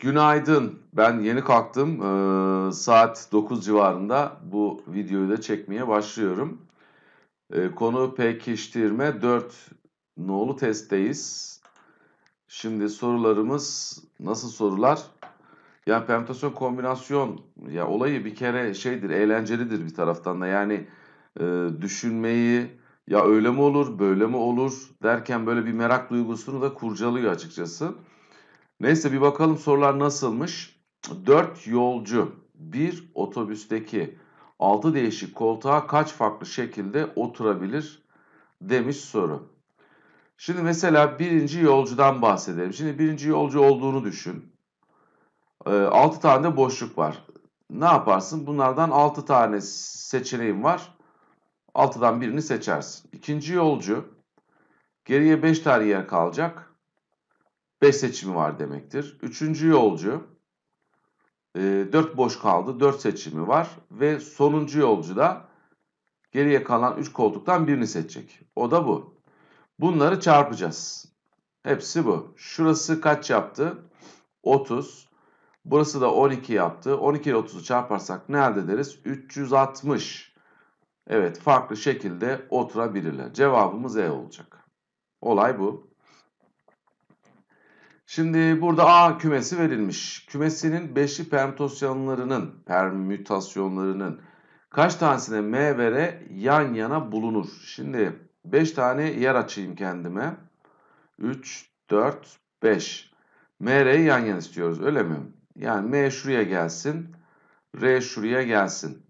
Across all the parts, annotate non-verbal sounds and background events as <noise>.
günaydın. Ben yeni kalktım. Ee, saat 9 civarında bu videoyu da çekmeye başlıyorum. Ee, konu pekiştirme 4 nolu testteyiz. Şimdi sorularımız nasıl sorular? Yani permütasyon kombinasyon ya olayı bir kere şeydir, eğlencelidir bir taraftan da. Yani e, düşünmeyi ya öyle mi olur, böyle mi olur derken böyle bir merak duygusunu da kurcalıyor açıkçası. Neyse bir bakalım sorular nasılmış. 4 yolcu bir otobüsteki 6 değişik koltuğa kaç farklı şekilde oturabilir demiş soru. Şimdi mesela birinci yolcudan bahsedelim. Şimdi birinci yolcu olduğunu düşün. 6 ee, tane de boşluk var. Ne yaparsın? Bunlardan 6 tane seçeneğim var. 6'dan birini seçersin. İkinci yolcu geriye 5 tane yer kalacak. 5 seçimi var demektir. Üçüncü yolcu 4 e, boş kaldı. 4 seçimi var ve sonuncu yolcu da geriye kalan 3 koltuktan birini seçecek. O da bu. Bunları çarpacağız. Hepsi bu. Şurası kaç yaptı? 30. Burası da 12 yaptı. 12 ile 30'u çarparsak ne elde ederiz? 360. Evet farklı şekilde oturabilirler. Cevabımız E olacak. Olay bu. Şimdi burada A kümesi verilmiş. Kümesinin beşli permütasyonlarının, permütasyonlarının kaç tanesine M ve R yan yana bulunur? Şimdi 5 tane yer açayım kendime. 3, 4, 5. M, R'yi yan yana istiyoruz öyle mi? Yani M şuraya gelsin, R şuraya gelsin.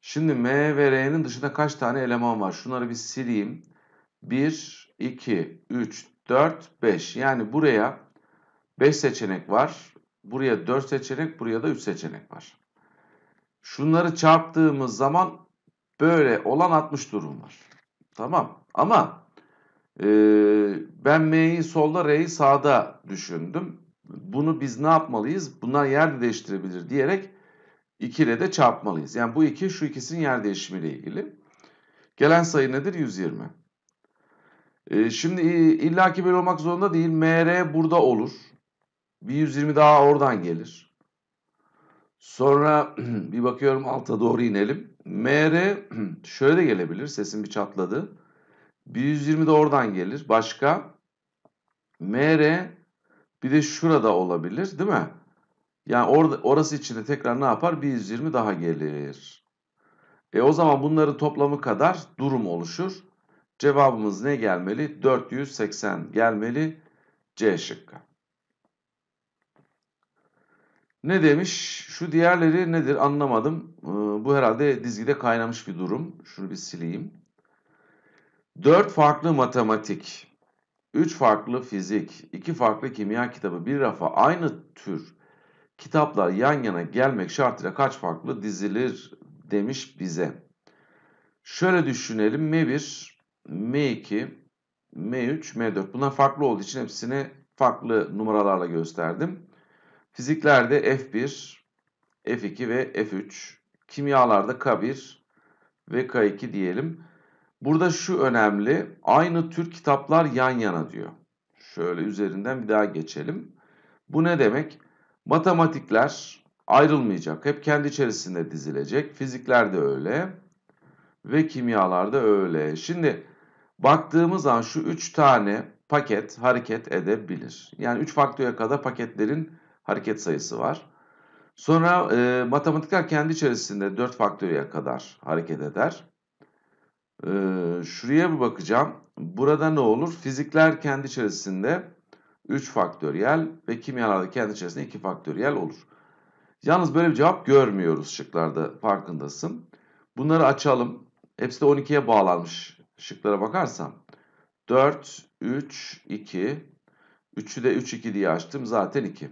Şimdi M ve R'nin dışında kaç tane eleman var? Şunları bir sileyim. 1, 2, 3, 4, 5. Yani buraya 5 seçenek var. Buraya 4 seçenek, buraya da 3 seçenek var. Şunları çarptığımız zaman böyle olan 60 durum var. Tamam ama e, ben M'yi solda R'yi sağda düşündüm. Bunu biz ne yapmalıyız? Bunlar yer değiştirebilir diyerek 2 ile de çarpmalıyız. Yani bu iki şu ikisinin yer değişimiyle ilgili. Gelen sayı nedir? 120. E, şimdi illaki böyle olmak zorunda değil. MR burada olur. Bir 120 daha oradan gelir. Sonra <clears throat> bir bakıyorum alta doğru inelim. MR <clears throat> şöyle de gelebilir. Sesim bir çatladı. 120 de oradan gelir. Başka MR bir de şurada olabilir değil mi? Yani orada, orası içinde tekrar ne yapar? 120 daha gelir. E o zaman bunların toplamı kadar durum oluşur. Cevabımız ne gelmeli? 480 gelmeli C şıkkı. Ne demiş? Şu diğerleri nedir anlamadım. Ee, bu herhalde dizgide kaynamış bir durum. Şunu bir sileyim. Dört farklı matematik, üç farklı fizik, iki farklı kimya kitabı bir rafa aynı tür kitaplar yan yana gelmek şartıyla kaç farklı dizilir demiş bize. Şöyle düşünelim M1, M2, M3, M4 bunlar farklı olduğu için hepsini farklı numaralarla gösterdim. Fiziklerde F1, F2 ve F3. Kimyalarda K1 ve K2 diyelim. Burada şu önemli. Aynı tür kitaplar yan yana diyor. Şöyle üzerinden bir daha geçelim. Bu ne demek? Matematikler ayrılmayacak. Hep kendi içerisinde dizilecek. Fizikler de öyle. Ve kimyalar da öyle. Şimdi baktığımız an şu 3 tane paket hareket edebilir. Yani 3 faktöre kadar paketlerin hareket sayısı var. Sonra e, matematikler kendi içerisinde 4 faktöriye kadar hareket eder. E, şuraya bir bakacağım. Burada ne olur? Fizikler kendi içerisinde 3 faktöriyel ve kimyalarda kendi içerisinde 2 faktöriyel olur. Yalnız böyle bir cevap görmüyoruz şıklarda farkındasın. Bunları açalım. Hepsi de 12'ye bağlanmış şıklara bakarsam. 4, 3, 2. 3'ü de 3, 2 diye açtım. Zaten 2.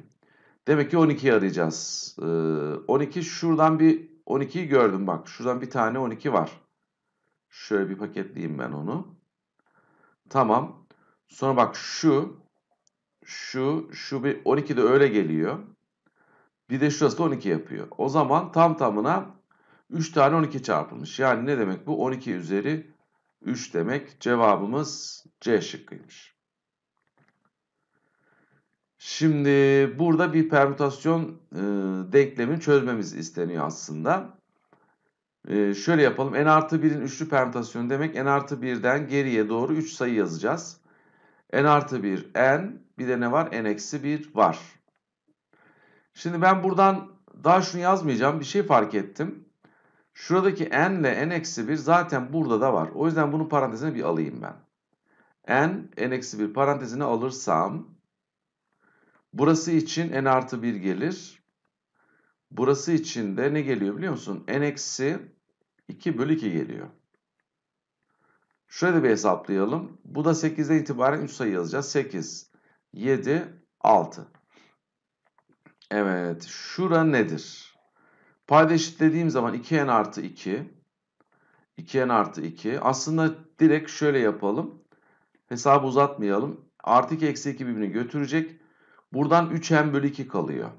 Demek ki 12'yi arayacağız. Ee, 12 şuradan bir 12'yi gördüm bak. Şuradan bir tane 12 var. Şöyle bir paketleyeyim ben onu. Tamam. Sonra bak şu şu şu bir 12 de öyle geliyor. Bir de şurası da 12 yapıyor. O zaman tam tamına 3 tane 12 çarpılmış. Yani ne demek bu? 12 üzeri 3 demek. Cevabımız C şıkkıymış. Şimdi burada bir permütasyon e, denklemi çözmemiz isteniyor aslında. E, şöyle yapalım. n artı 1'in üçlü permütasyonu demek n artı 1'den geriye doğru 3 sayı yazacağız. n artı 1 n bir de ne var? n eksi 1 var. Şimdi ben buradan daha şunu yazmayacağım. Bir şey fark ettim. Şuradaki n ile n eksi 1 zaten burada da var. O yüzden bunun parantezine bir alayım ben. n n eksi 1 parantezine alırsam Burası için n artı 1 gelir. Burası için de ne geliyor biliyor musun? n eksi 2 bölü 2 geliyor. Şöyle bir hesaplayalım. Bu da 8'den itibaren 3 sayı yazacağız. 8, 7, 6. Evet. Şura nedir? Payda dediğim zaman 2n artı 2. 2n artı 2. Aslında direkt şöyle yapalım. Hesabı uzatmayalım. Artı 2 eksi 2 birbirini götürecek. Buradan 3n bölü 2 kalıyor.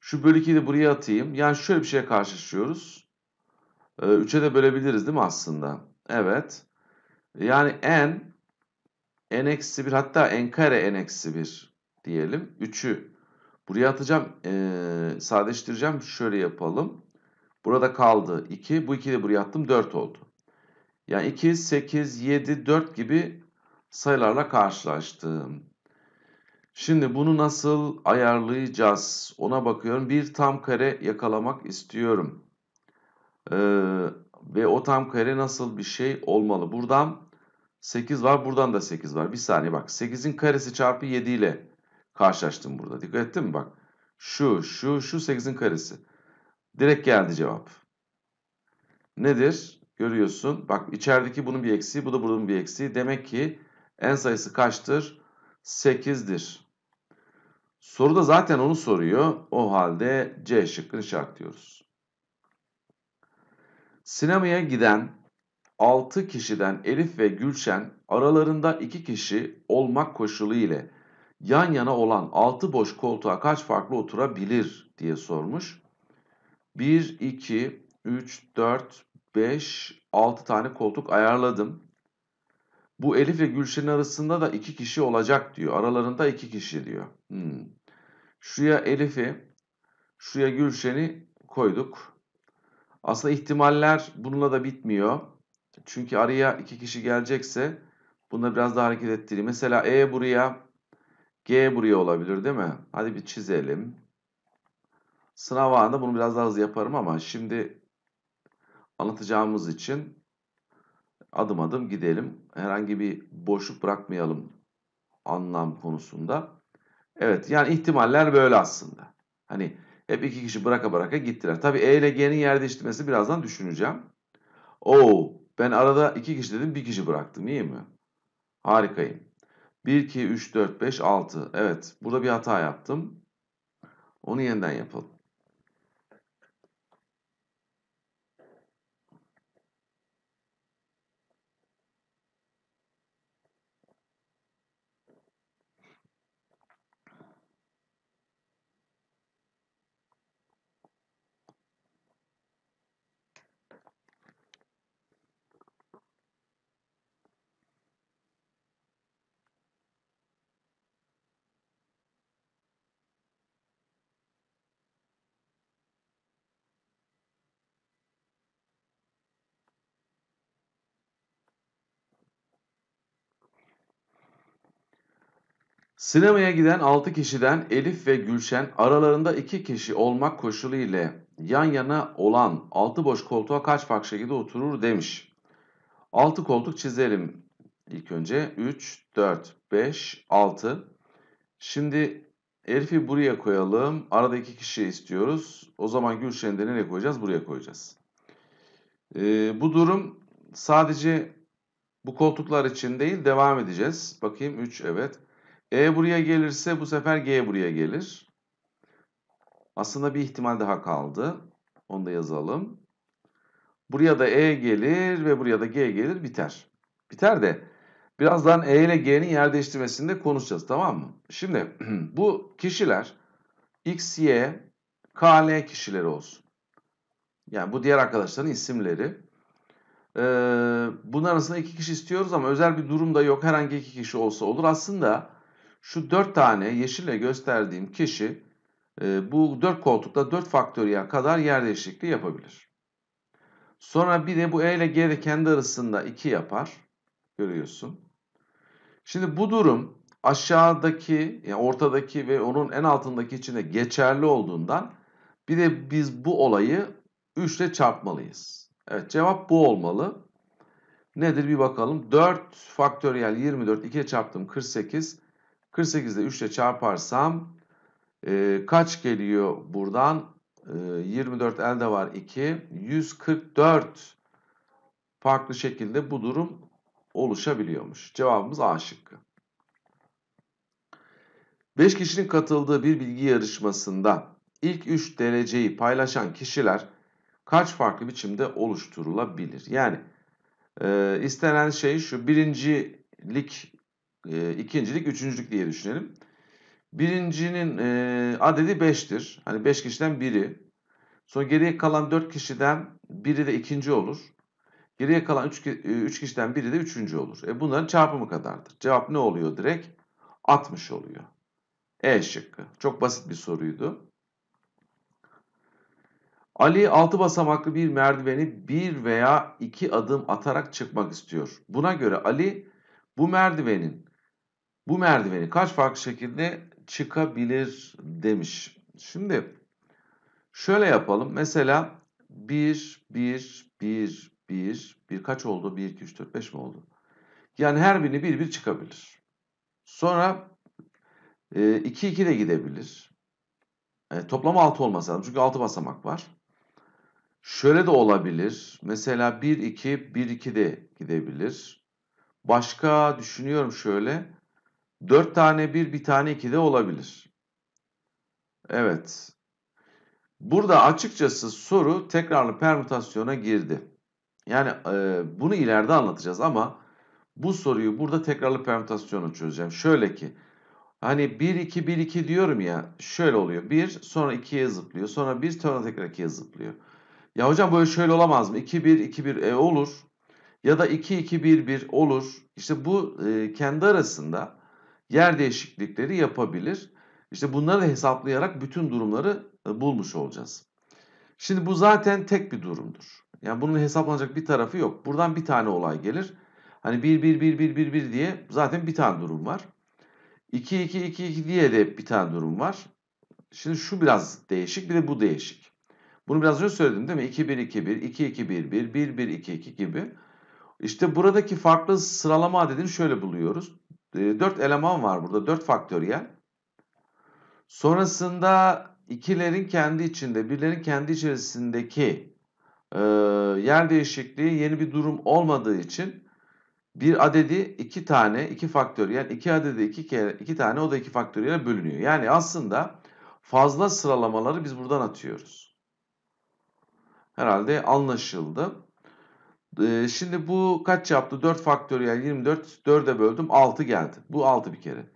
Şu bölü 2'yi de buraya atayım. Yani şöyle bir şeye karşılaşıyoruz. 3'e ee, de bölebiliriz değil mi aslında? Evet. Yani n n eksi 1 hatta n kare n eksi 1 diyelim. 3'ü buraya atacağım. E, sadeleştireceğim. Şöyle yapalım. Burada kaldı 2. Bu 2'yi de buraya attım. 4 oldu. Yani 2, 8, 7, 4 gibi sayılarla karşılaştım. Şimdi bunu nasıl ayarlayacağız? Ona bakıyorum. Bir tam kare yakalamak istiyorum. Ee, ve o tam kare nasıl bir şey olmalı? Buradan 8 var. Buradan da 8 var. Bir saniye bak. 8'in karesi çarpı 7 ile karşılaştım burada. Dikkat ettin mi? Bak. Şu, şu, şu 8'in karesi. Direkt geldi cevap. Nedir? Görüyorsun. Bak içerideki bunun bir eksiği. Bu da bunun bir eksiği. Demek ki en sayısı kaçtır? 8'dir. Soruda zaten onu soruyor. O halde C şıkkını şart diyoruz. Sinemaya giden 6 kişiden Elif ve Gülşen aralarında 2 kişi olmak koşulu ile yan yana olan 6 boş koltuğa kaç farklı oturabilir diye sormuş. 1, 2, 3, 4, 5, 6 tane koltuk ayarladım. Bu Elif ve Gülşen'in arasında da 2 kişi olacak diyor. Aralarında 2 kişi diyor. Hmm. Şuraya Elif'i, şuraya Gülşen'i koyduk. Aslında ihtimaller bununla da bitmiyor. Çünkü araya iki kişi gelecekse bunda biraz daha hareket ettiğini. Mesela E buraya, G buraya olabilir değil mi? Hadi bir çizelim. Sınav anında bunu biraz daha hızlı yaparım ama şimdi anlatacağımız için adım adım gidelim. Herhangi bir boşluk bırakmayalım anlam konusunda. Evet yani ihtimaller böyle aslında. Hani hep iki kişi bıraka bıraka gittiler. Tabi E ile G'nin yer değiştirmesi birazdan düşüneceğim. Oo ben arada iki kişi dedim bir kişi bıraktım iyi mi? Harikayım. 1, 2, 3, 4, 5, 6. Evet burada bir hata yaptım. Onu yeniden yapalım. Sinemaya giden 6 kişiden Elif ve Gülşen aralarında 2 kişi olmak koşulu ile yan yana olan 6 boş koltuğa kaç farklı şekilde oturur demiş. 6 koltuk çizelim. İlk önce 3, 4, 5, 6. Şimdi Elif'i buraya koyalım. Arada 2 kişi istiyoruz. O zaman Gülşen'i de nereye koyacağız? Buraya koyacağız. Ee, bu durum sadece bu koltuklar için değil devam edeceğiz. Bakayım 3 evet. E buraya gelirse bu sefer G buraya gelir. Aslında bir ihtimal daha kaldı. Onu da yazalım. Buraya da E gelir ve buraya da G gelir biter. Biter de birazdan E ile G'nin yer değiştirmesinde konuşacağız tamam mı? Şimdi <clears throat> bu kişiler X, Y, K, L kişileri olsun. Yani bu diğer arkadaşların isimleri. Ee, bunun arasında iki kişi istiyoruz ama özel bir durum da yok. Herhangi iki kişi olsa olur. Aslında şu dört tane yeşille gösterdiğim kişi e, bu dört koltukta dört faktöriye kadar yer değişikliği yapabilir. Sonra bir de bu E ile G de kendi arasında 2 yapar. Görüyorsun. Şimdi bu durum aşağıdaki, yani ortadaki ve onun en altındaki içinde geçerli olduğundan bir de biz bu olayı 3 ile çarpmalıyız. Evet cevap bu olmalı. Nedir bir bakalım. 4 faktöriyel 24, 2'ye çarptım 48. 48'de 3 ile çarparsam e, kaç geliyor buradan? E, 24 elde var 2. 144 farklı şekilde bu durum oluşabiliyormuş. Cevabımız A şıkkı. 5 kişinin katıldığı bir bilgi yarışmasında ilk 3 dereceyi paylaşan kişiler kaç farklı biçimde oluşturulabilir? Yani e, istenen şey şu birincilik e, ikincilik, üçüncülük diye düşünelim. Birincinin e, adedi 5'tir. Hani 5 kişiden biri. Sonra geriye kalan 4 kişiden biri de ikinci olur. Geriye kalan 3 e, üç kişiden biri de üçüncü olur. E bunların çarpımı kadardır. Cevap ne oluyor direkt? 60 oluyor. E şıkkı. Çok basit bir soruydu. Ali altı basamaklı bir merdiveni bir veya iki adım atarak çıkmak istiyor. Buna göre Ali bu merdivenin bu merdiveni kaç farklı şekilde çıkabilir demiş. Şimdi şöyle yapalım. Mesela 1, 1, 1, 1, 1 kaç oldu? 1, 2, 3, 4, 5 mi oldu? Yani her birini bir bir çıkabilir. Sonra 2, e, 2 de gidebilir. E, toplam 6 olması Çünkü 6 basamak var. Şöyle de olabilir. Mesela 1, 2, 1, 2 de gidebilir. Başka düşünüyorum şöyle. 4 tane 1, bir tane 2 de olabilir. Evet. Burada açıkçası soru tekrarlı permütasyona girdi. Yani e, bunu ileride anlatacağız ama bu soruyu burada tekrarlı permütasyonu çözeceğim. Şöyle ki hani 1 2 1 2 diyorum ya şöyle oluyor. 1 sonra 2'ye zıplıyor. Sonra 1 sonra tekrar 2'ye zıplıyor. Ya hocam böyle şöyle olamaz mı? 2 1 2 1 e olur. Ya da 2 2 1 1 olur. İşte bu e, kendi arasında yer değişiklikleri yapabilir. İşte bunları hesaplayarak bütün durumları e, bulmuş olacağız. Şimdi bu zaten tek bir durumdur. Yani bunun hesaplanacak bir tarafı yok. Buradan bir tane olay gelir. Hani 1 1 1 1 1 1 diye zaten bir tane durum var. 2 2 2 2 diye de bir tane durum var. Şimdi şu biraz değişik bir de bu değişik. Bunu biraz önce söyledim değil mi? 2 1 2 1 2 2 1 1 1 1 2 2 gibi. İşte buradaki farklı sıralama adedini şöyle buluyoruz. 4 ee, eleman var burada. 4 faktöriyel. Sonrasında ikilerin kendi içinde, birlerin kendi içerisindeki e, yer değişikliği yeni bir durum olmadığı için bir adedi iki tane, iki faktöriyel, iki adedi iki, kere, iki tane, o da iki faktöriyel bölünüyor. Yani aslında fazla sıralamaları biz buradan atıyoruz. Herhalde anlaşıldı şimdi bu kaç yaptı? 4 faktöriyel 24. 4'e böldüm 6 geldi. Bu 6 bir kere.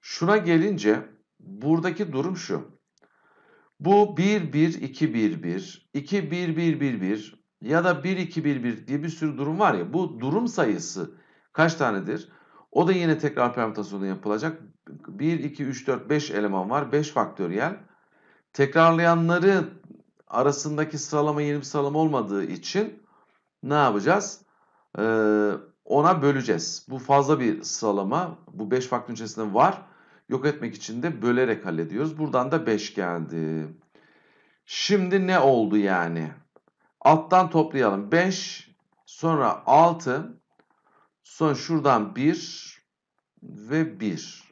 Şuna gelince buradaki durum şu. Bu 1 1 2 1 1 2 1 1 1 1 ya da 1 2 1 1 diye bir sürü durum var ya bu durum sayısı kaç tanedir? O da yine tekrar permütasyonu yapılacak. 1 2 3 4 5 eleman var. 5 faktöriyel. Tekrarlayanları arasındaki sıralama yeni bir sıralama olmadığı için ne yapacağız? Ee, ona böleceğiz. Bu fazla bir sıralama. Bu 5 faktörün içerisinde var. Yok etmek için de bölerek hallediyoruz. Buradan da 5 geldi. Şimdi ne oldu yani? Alttan toplayalım. 5 sonra 6 sonra şuradan 1 ve 1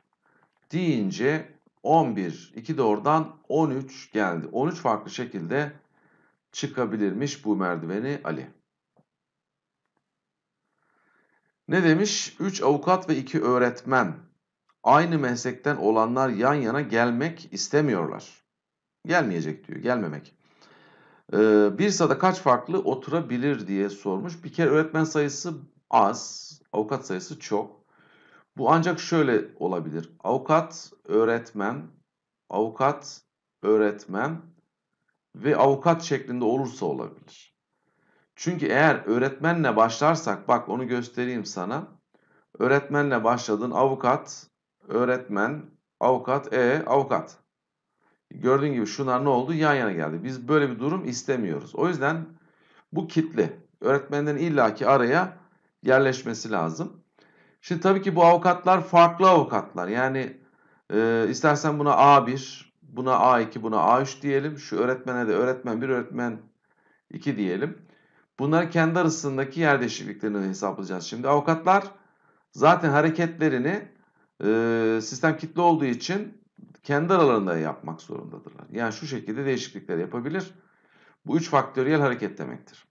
deyince 11 2 de oradan 13 geldi. 13 farklı şekilde çıkabilirmiş bu merdiveni Ali. Ne demiş? 3 avukat ve 2 öğretmen aynı meslekten olanlar yan yana gelmek istemiyorlar. Gelmeyecek diyor, gelmemek. Ee, bir sada kaç farklı oturabilir diye sormuş. Bir kere öğretmen sayısı az, avukat sayısı çok. Bu ancak şöyle olabilir. Avukat, öğretmen, avukat, öğretmen ve avukat şeklinde olursa olabilir. Çünkü eğer öğretmenle başlarsak bak onu göstereyim sana. Öğretmenle başladın avukat, öğretmen, avukat, e avukat. Gördüğün gibi şunlar ne oldu? Yan yana geldi. Biz böyle bir durum istemiyoruz. O yüzden bu kitle, Öğretmenlerin illaki araya yerleşmesi lazım. Şimdi tabii ki bu avukatlar farklı avukatlar. Yani e, istersen buna A1, buna A2, buna A3 diyelim. Şu öğretmene de öğretmen 1, öğretmen 2 diyelim. Bunları kendi arasındaki yer değişikliklerini hesaplayacağız. Şimdi avukatlar zaten hareketlerini e, sistem kitli olduğu için kendi aralarında yapmak zorundadırlar. Yani şu şekilde değişiklikler yapabilir. Bu üç faktöriyel hareket demektir.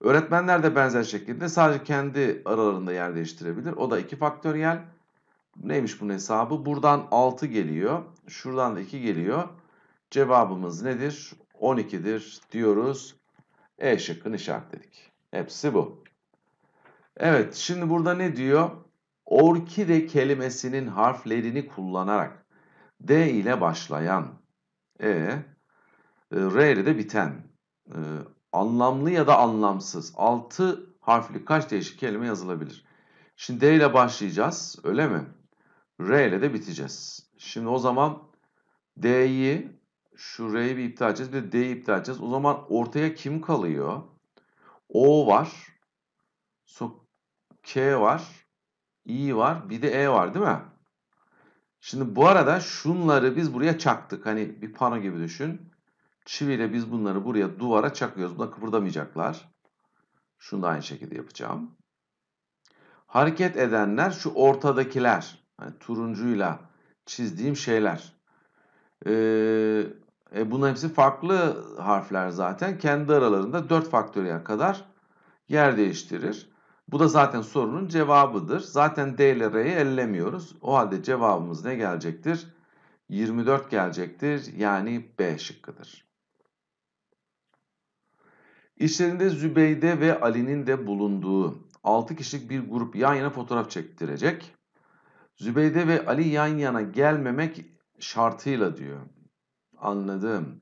Öğretmenler de benzer şekilde sadece kendi aralarında yer değiştirebilir. O da iki faktöriyel. Neymiş bunun hesabı? Buradan 6 geliyor. Şuradan da 2 geliyor. Cevabımız nedir? 12'dir diyoruz. E şıkkını işaretledik. Hepsi bu. Evet şimdi burada ne diyor? Orkide kelimesinin harflerini kullanarak D ile başlayan E, e R ile de biten e, anlamlı ya da anlamsız 6 harfli kaç değişik kelime yazılabilir? Şimdi D ile başlayacağız öyle mi? R ile de biteceğiz. Şimdi o zaman D'yi Şurayı bir iptal edeceğiz. Bir de D'yi iptal edeceğiz. O zaman ortaya kim kalıyor? O var. So K var. I var. Bir de E var değil mi? Şimdi bu arada şunları biz buraya çaktık. Hani bir pano gibi düşün. Çiviyle biz bunları buraya duvara çakıyoruz. bunlar kıpırdamayacaklar. Şunu da aynı şekilde yapacağım. Hareket edenler şu ortadakiler. Hani turuncuyla çizdiğim şeyler. Ee, e, bunların hepsi farklı harfler zaten. Kendi aralarında 4 faktöriyel kadar yer değiştirir. Bu da zaten sorunun cevabıdır. Zaten D ile R'yi ellemiyoruz. O halde cevabımız ne gelecektir? 24 gelecektir. Yani B şıkkıdır. İşlerinde Zübeyde ve Ali'nin de bulunduğu 6 kişilik bir grup yan yana fotoğraf çektirecek. Zübeyde ve Ali yan yana gelmemek şartıyla diyor. Anladım.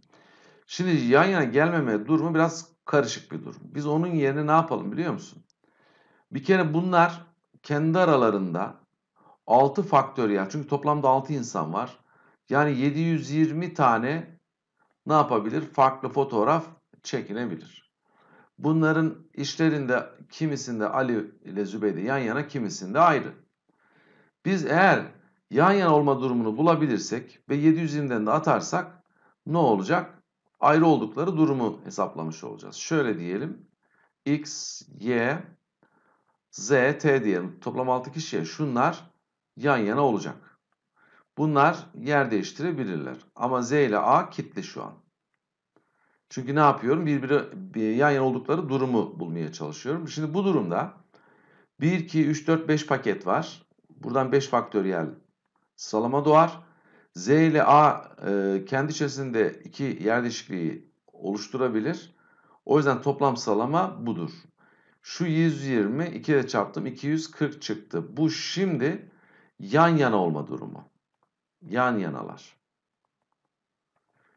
Şimdi yan yana gelmeme durumu biraz karışık bir durum. Biz onun yerine ne yapalım biliyor musun? Bir kere bunlar kendi aralarında 6 faktöriyel. Çünkü toplamda 6 insan var. Yani 720 tane ne yapabilir? Farklı fotoğraf çekilebilir. Bunların işlerinde kimisinde Ali ile Zübeyde yan yana, kimisinde ayrı. Biz eğer yan yana olma durumunu bulabilirsek ve 720'den de atarsak ne olacak? Ayrı oldukları durumu hesaplamış olacağız. Şöyle diyelim. X, Y, Z, T diyelim. Toplam 6 kişiye şunlar yan yana olacak. Bunlar yer değiştirebilirler. Ama Z ile A kitli şu an. Çünkü ne yapıyorum? Birbiri yan yana oldukları durumu bulmaya çalışıyorum. Şimdi bu durumda 1, 2, 3, 4, 5 paket var. Buradan 5 faktöriyel sıralama doğar. Z ile A e, kendi içerisinde iki yer oluşturabilir. O yüzden toplam sıralama budur. Şu 120 2 ile çarptım 240 çıktı. Bu şimdi yan yana olma durumu. Yan yanalar.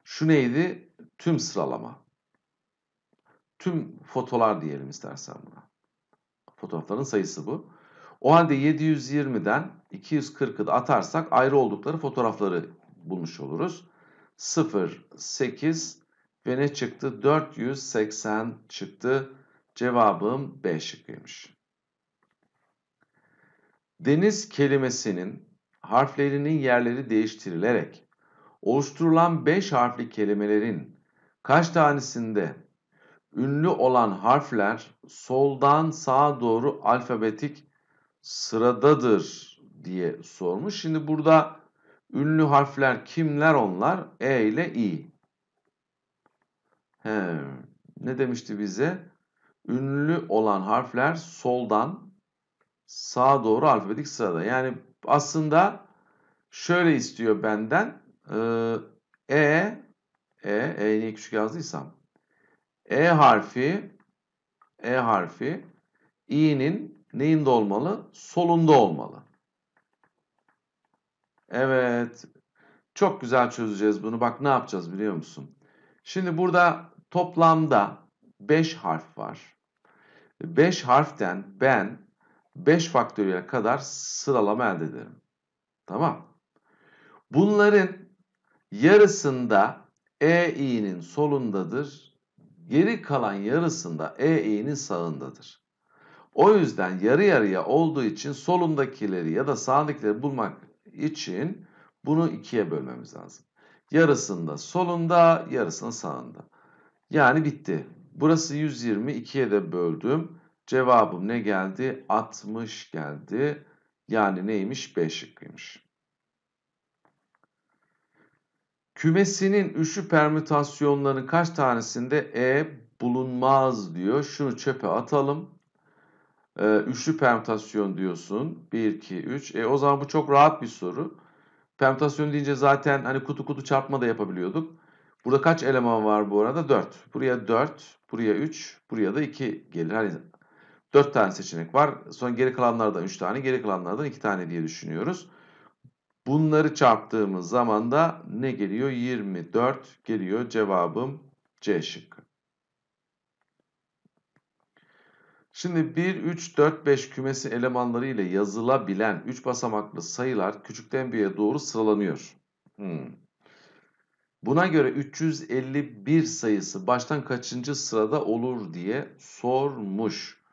Şu neydi? Tüm sıralama. Tüm fotolar diyelim istersen buna. Fotoğrafların sayısı bu. O halde 720'den 240'ı da atarsak ayrı oldukları fotoğrafları bulmuş oluruz. 0, 8 ve ne çıktı? 480 çıktı. Cevabım B şıkkıymış. Deniz kelimesinin harflerinin yerleri değiştirilerek oluşturulan 5 harfli kelimelerin kaç tanesinde ünlü olan harfler soldan sağa doğru alfabetik sıradadır diye sormuş. Şimdi burada ünlü harfler kimler onlar? E ile i. He, ne demişti bize? Ünlü olan harfler soldan sağa doğru alfabetik sırada. Yani aslında şöyle istiyor benden. E, E, E, E niye küçük yazdıysam. E harfi, E harfi, i'nin neyinde olmalı? Solunda olmalı. Evet. Çok güzel çözeceğiz bunu. Bak ne yapacağız biliyor musun? Şimdi burada toplamda 5 harf var. 5 harften ben 5 faktöriyel kadar sıralama elde ederim. Tamam. Bunların yarısında EI'nin solundadır. Geri kalan yarısında EI'nin sağındadır. O yüzden yarı yarıya olduğu için solundakileri ya da sağındakileri bulmak için bunu ikiye bölmemiz lazım. Yarısında solunda, yarısında sağında. Yani bitti. Burası 120, ikiye de böldüm. Cevabım ne geldi? 60 geldi. Yani neymiş? B şıkkıymış. Kümesinin üçlü permütasyonlarının kaç tanesinde E bulunmaz diyor. Şunu çöpe atalım e, üçlü permütasyon diyorsun. 1, 2, 3. E, o zaman bu çok rahat bir soru. Permütasyon deyince zaten hani kutu kutu çarpma da yapabiliyorduk. Burada kaç eleman var bu arada? 4. Buraya 4, buraya 3, buraya da 2 gelir. Hani 4 tane seçenek var. Sonra geri kalanlardan 3 tane, geri kalanlardan 2 tane diye düşünüyoruz. Bunları çarptığımız zaman da ne geliyor? 24 geliyor. Cevabım C şıkkı. Şimdi 1, 3, 4, 5 kümesi elemanları ile yazılabilen 3 basamaklı sayılar küçükten büyüğe doğru sıralanıyor. Hmm. Buna göre 351 sayısı baştan kaçıncı sırada olur diye sormuş.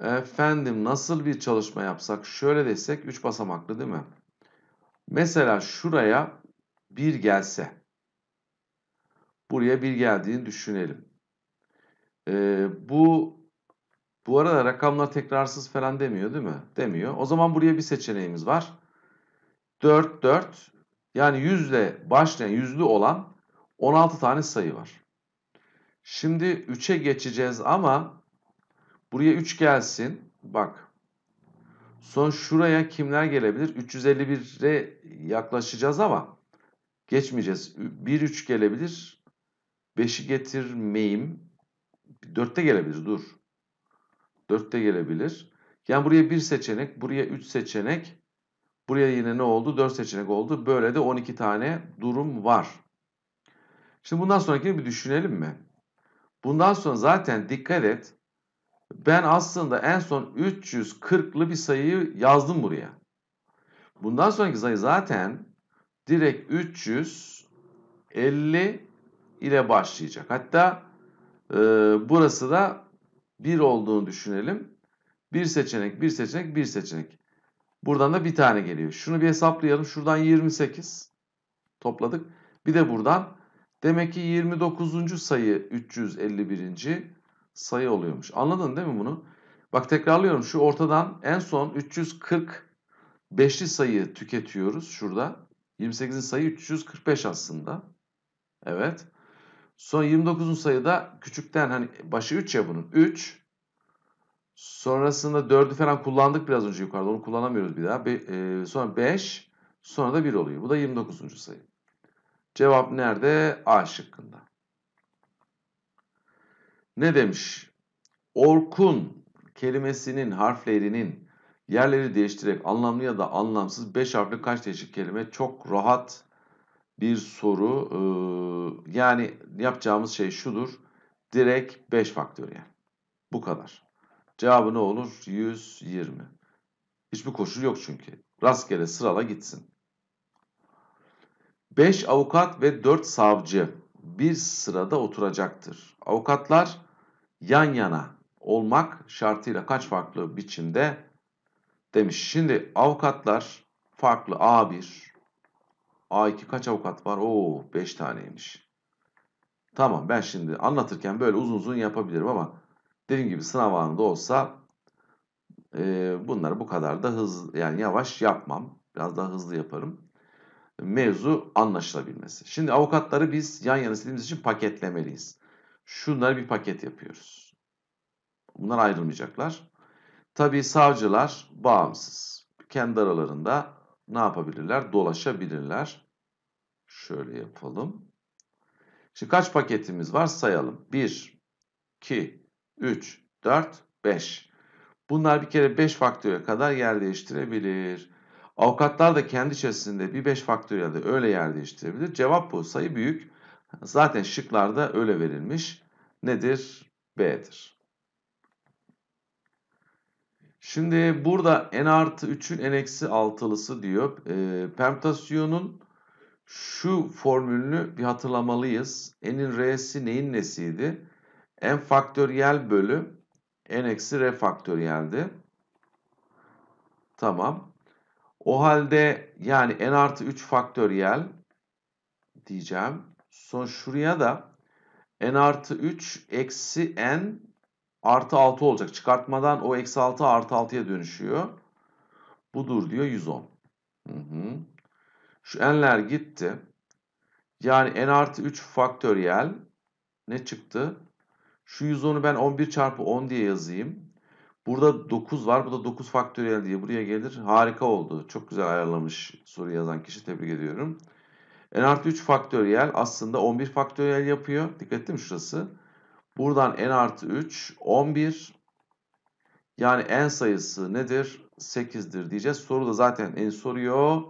Efendim nasıl bir çalışma yapsak? Şöyle desek 3 basamaklı değil mi? Mesela şuraya 1 gelse. Buraya 1 geldiğini düşünelim. Ee, bu bu arada rakamlar tekrarsız falan demiyor değil mi? Demiyor. O zaman buraya bir seçeneğimiz var. 4, 4 yani yüzle başlayan yüzlü olan 16 tane sayı var. Şimdi 3'e geçeceğiz ama buraya 3 gelsin. Bak. Son şuraya kimler gelebilir? 351'e yaklaşacağız ama geçmeyeceğiz. 1 3 gelebilir. 5'i getirmeyeyim. 4'te gelebilir. Dur. 4 de gelebilir. Yani buraya bir seçenek, buraya 3 seçenek, buraya yine ne oldu? 4 seçenek oldu. Böyle de 12 tane durum var. Şimdi bundan sonraki bir düşünelim mi? Bundan sonra zaten dikkat et. Ben aslında en son 340'lı bir sayıyı yazdım buraya. Bundan sonraki sayı zaten direkt 350 ile başlayacak. Hatta e, burası da 1 olduğunu düşünelim. Bir seçenek, bir seçenek, bir seçenek. Buradan da bir tane geliyor. Şunu bir hesaplayalım. Şuradan 28 topladık. Bir de buradan demek ki 29. sayı 351. sayı oluyormuş. Anladın değil mi bunu? Bak tekrarlıyorum. Şu ortadan en son 345'li sayı tüketiyoruz şurada. 28'in sayı 345 aslında. Evet. Sonra 29. sayıda küçükten hani başı 3 ya bunun. 3. Sonrasında 4'ü falan kullandık biraz önce yukarıda. Onu kullanamıyoruz bir daha. Be, e, sonra 5. Sonra da 1 oluyor. Bu da 29. sayı. Cevap nerede? A şıkkında. Ne demiş? Orkun kelimesinin harflerinin yerleri değiştirerek anlamlı ya da anlamsız 5 harfli kaç değişik kelime çok rahat bir soru. Ee, yani yapacağımız şey şudur. Direkt 5 faktöriyel. Bu kadar. Cevabı ne olur? 120. Hiçbir koşul yok çünkü. Rastgele sırala gitsin. 5 avukat ve 4 savcı bir sırada oturacaktır. Avukatlar yan yana olmak şartıyla kaç farklı biçimde demiş. Şimdi avukatlar farklı A1, A2 kaç avukat var? Oo 5 taneymiş. Tamam ben şimdi anlatırken böyle uzun uzun yapabilirim ama dediğim gibi sınav anında olsa e, bunları bu kadar da hızlı yani yavaş yapmam. Biraz daha hızlı yaparım. Mevzu anlaşılabilmesi. Şimdi avukatları biz yan yana istediğimiz için paketlemeliyiz. Şunları bir paket yapıyoruz. Bunlar ayrılmayacaklar. Tabii savcılar bağımsız. Kendi aralarında ne yapabilirler? Dolaşabilirler. Şöyle yapalım. Şimdi kaç paketimiz var sayalım. 1, 2, 3, 4, 5. Bunlar bir kere 5 faktöre kadar yer değiştirebilir. Avukatlar da kendi içerisinde bir 5 faktöre de öyle yer değiştirebilir. Cevap bu sayı büyük. Zaten şıklarda öyle verilmiş. Nedir? B'dir. Şimdi burada n artı 3'ün n eksi 6'lısı diyor. E, permütasyonun şu formülünü bir hatırlamalıyız. N'in R'si neyin nesiydi? N faktöriyel bölü N eksi R faktöriyeldi. Tamam. O halde yani N artı 3 faktöriyel diyeceğim. Son şuraya da N artı 3 eksi N artı 6 olacak. Çıkartmadan o eksi 6 artı 6'ya dönüşüyor. Budur diyor 110. Hı hı. Şu n'ler gitti. Yani n artı 3 faktöriyel ne çıktı? Şu 110'u ben 11 çarpı 10 diye yazayım. Burada 9 var. Bu da 9 faktöriyel diye buraya gelir. Harika oldu. Çok güzel ayarlamış soru yazan kişi. Tebrik ediyorum. N artı 3 faktöriyel aslında 11 faktöriyel yapıyor. Dikkat ettin şurası? Buradan N artı 3, 11. Yani N sayısı nedir? 8'dir diyeceğiz. Soru da zaten N soruyor.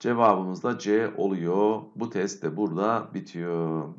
Cevabımız da C oluyor. Bu test de burada bitiyor.